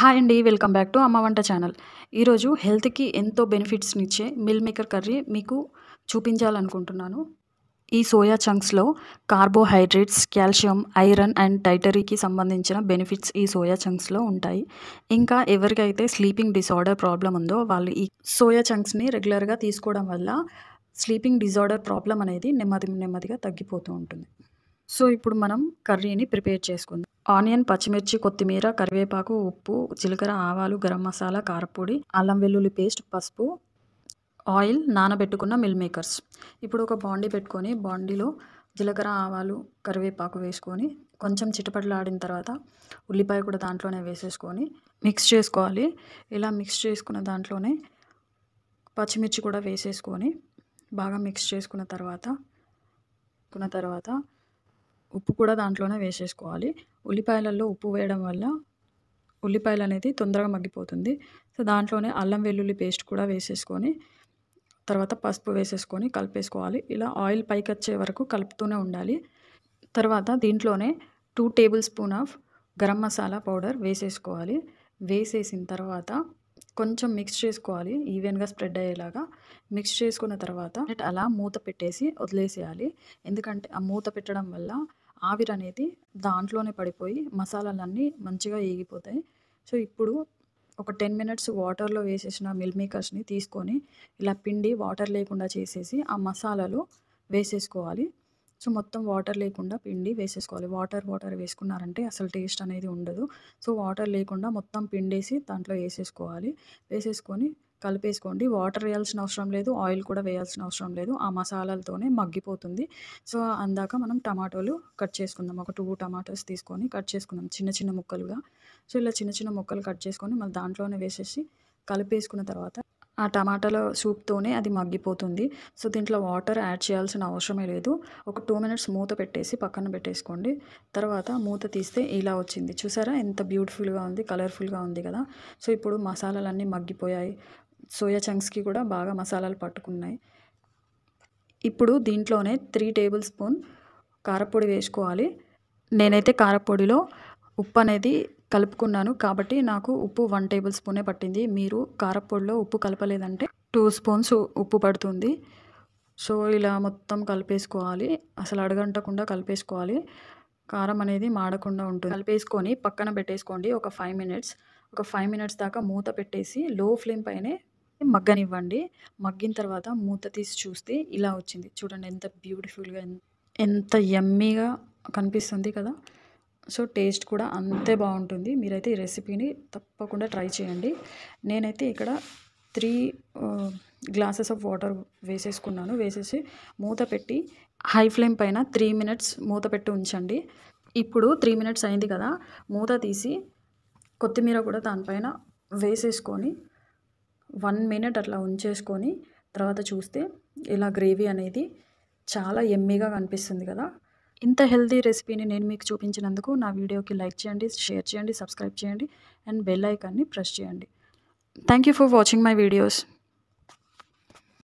hi అండి welcome back to అమ్మ వంట ఛానల్ ఈరోజు హెల్త్కి ఎంతో బెనిఫిట్స్నిచ్చే మిల్ మేకర్ కర్రీ మీకు చూపించాలనుకుంటున్నాను ఈ సోయా చంక్స్లో కార్బోహైడ్రేట్స్ కాల్షియం ఐరన్ అండ్ టైటరీకి సంబంధించిన బెనిఫిట్స్ ఈ సోయా చంక్స్లో ఉంటాయి ఇంకా ఎవరికైతే స్లీపింగ్ డిసార్డర్ ప్రాబ్లం ఉందో వాళ్ళు ఈ సోయా చంక్స్ని రెగ్యులర్గా తీసుకోవడం వల్ల స్లీపింగ్ డిజార్డర్ ప్రాబ్లం అనేది నెమ్మది నెమ్మదిగా తగ్గిపోతూ ఉంటుంది సో ఇప్పుడు మనం కర్రీని ప్రిపేర్ చేసుకుందాం ఆనియన్ పచ్చిమిర్చి కొత్తిమీర కరివేపాకు ఉప్పు జీలకర్ర ఆవాలు గరం మసాలా కారపొడి అల్లం వెల్లుల్లి పేస్ట్ పసుపు ఆయిల్ నానబెట్టుకున్న మిల్ మేకర్స్ ఇప్పుడు ఒక బాండీ పెట్టుకొని బాండీలో జీలకర్ర ఆవాలు కరివేపాకు వేసుకొని కొంచెం చిటపట్లాడిన తర్వాత ఉల్లిపాయ కూడా దాంట్లోనే వేసేసుకొని మిక్స్ చేసుకోవాలి ఇలా మిక్స్ చేసుకున్న దాంట్లోనే పచ్చిమిర్చి కూడా వేసేసుకొని బాగా మిక్స్ చేసుకున్న తర్వాత తర్వాత ఉప్పు కూడా దాంట్లోనే వేసేసుకోవాలి ఉల్లిపాయలలో ఉప్పు వేయడం వల్ల ఉల్లిపాయలు అనేది తొందరగా మగ్గిపోతుంది సో దాంట్లోనే అల్లం వెల్లుల్లి పేస్ట్ కూడా వేసేసుకొని తర్వాత పసుపు వేసేసుకొని కలిపేసుకోవాలి ఇలా ఆయిల్ పైకి వచ్చే వరకు కలుపుతూనే ఉండాలి తర్వాత దీంట్లోనే two tablespoon of garam masala powder వేసేసుకోవాలి వేసేసిన తర్వాత కొంచెం మిక్స్ చేసుకోవాలి ఈవెన్గా స్ప్రెడ్ అయ్యేలాగా మిక్స్ చేసుకున్న తర్వాత అలా మూత పెట్టేసి వదిలేసేయాలి ఎందుకంటే ఆ మూత పెట్టడం వల్ల ఆవిరి అనేది దాంట్లోనే పడిపోయి మసాలాలన్నీ మంచిగా ఏగిపోతాయి సో ఇప్పుడు ఒక టెన్ మినిట్స్ వాటర్లో వేసేసిన మిల్ మేకర్స్ని తీసుకొని ఇలా పిండి వాటర్ లేకుండా చేసేసి ఆ మసాలాలు వేసేసుకోవాలి సో మొత్తం వాటర్ లేకుండా పిండి వేసేసుకోవాలి వాటర్ వాటర్ వేసుకున్నారంటే అసలు టేస్ట్ అనేది ఉండదు సో వాటర్ లేకుండా మొత్తం పిండేసి దాంట్లో వేసేసుకోవాలి వేసేసుకొని కలిపేసుకోండి వాటర్ వేయాల్సిన అవసరం లేదు ఆయిల్ కూడా వేయాల్సిన అవసరం లేదు ఆ మసాలాలతోనే మగ్గిపోతుంది సో అందాక మనం టమాటోలు కట్ చేసుకుందాం ఒక టూ టమాటోస్ తీసుకొని కట్ చేసుకుందాం చిన్న చిన్న ముక్కలుగా సో ఇలా చిన్న చిన్న ముక్కలు కట్ చేసుకొని మళ్ళీ దాంట్లోనే వేసేసి కలిపేసుకున్న తర్వాత ఆ టమాటాల సూప్తోనే అది మగ్గిపోతుంది సో దీంట్లో వాటర్ యాడ్ చేయాల్సిన అవసరమే లేదు ఒక టూ మినిట్స్ మూత పెట్టేసి పక్కన పెట్టేసుకోండి తర్వాత మూత తీస్తే ఇలా వచ్చింది చూసారా ఎంత బ్యూటిఫుల్గా ఉంది కలర్ఫుల్గా ఉంది కదా సో ఇప్పుడు మసాలాలన్నీ మగ్గిపోయాయి సోయా చంక్స్కి కూడా బాగా మసాలాలు పట్టుకున్నాయి ఇప్పుడు దీంట్లోనే త్రీ టేబుల్ స్పూన్ కారపొడి వేసుకోవాలి నేనైతే కారపొడిలో ఉప్పు అనేది కలుపుకున్నాను కాబట్టి నాకు ఉప్పు వన్ టేబుల్ స్పూనే పట్టింది మీరు కారపొడిలో ఉప్పు కలపలేదంటే టూ స్పూన్స్ ఉప్పు పడుతుంది సో ఇలా మొత్తం కలిపేసుకోవాలి అసలు అడగంటకుండా కలిపేసుకోవాలి కారం అనేది మాడకుండా ఉంటుంది కలిపేసుకొని పక్కన పెట్టేసుకోండి ఒక ఫైవ్ మినిట్స్ ఒక ఫైవ్ మినిట్స్ దాకా మూత పెట్టేసి లో ఫ్లేమ్ పైనే మగ్గనివ్వండి మగ్గిన తర్వాత మూత తీసి చూస్తే ఇలా వచ్చింది చూడండి ఎంత బ్యూటిఫుల్గా ఎంత ఎమ్మీగా కనిపిస్తుంది కదా సో టేస్ట్ కూడా అంతే బాగుంటుంది మీరైతే ఈ రెసిపీని తప్పకుండా ట్రై చేయండి నేనైతే ఇక్కడ త్రీ గ్లాసెస్ ఆఫ్ వాటర్ వేసేసుకున్నాను వేసేసి మూత పెట్టి హై ఫ్లేమ్ పైన త్రీ మినిట్స్ మూత పెట్టి ఉంచండి ఇప్పుడు త్రీ మినిట్స్ అయింది కదా మూత తీసి కొత్తిమీర కూడా దానిపైన వేసేసుకొని వన్ మినిట్ అట్లా ఉంచేసుకొని తర్వాత చూస్తే ఇలా గ్రేవీ అనేది చాలా ఎమ్మీగా కనిపిస్తుంది కదా ఇంత హెల్దీ రెసిపీని నేను మీకు చూపించినందుకు నా వీడియోకి లైక్ చేయండి షేర్ చేయండి సబ్స్క్రైబ్ చేయండి అండ్ బెల్ ఐకాన్ని ప్రెస్ చేయండి thank you for watching my videos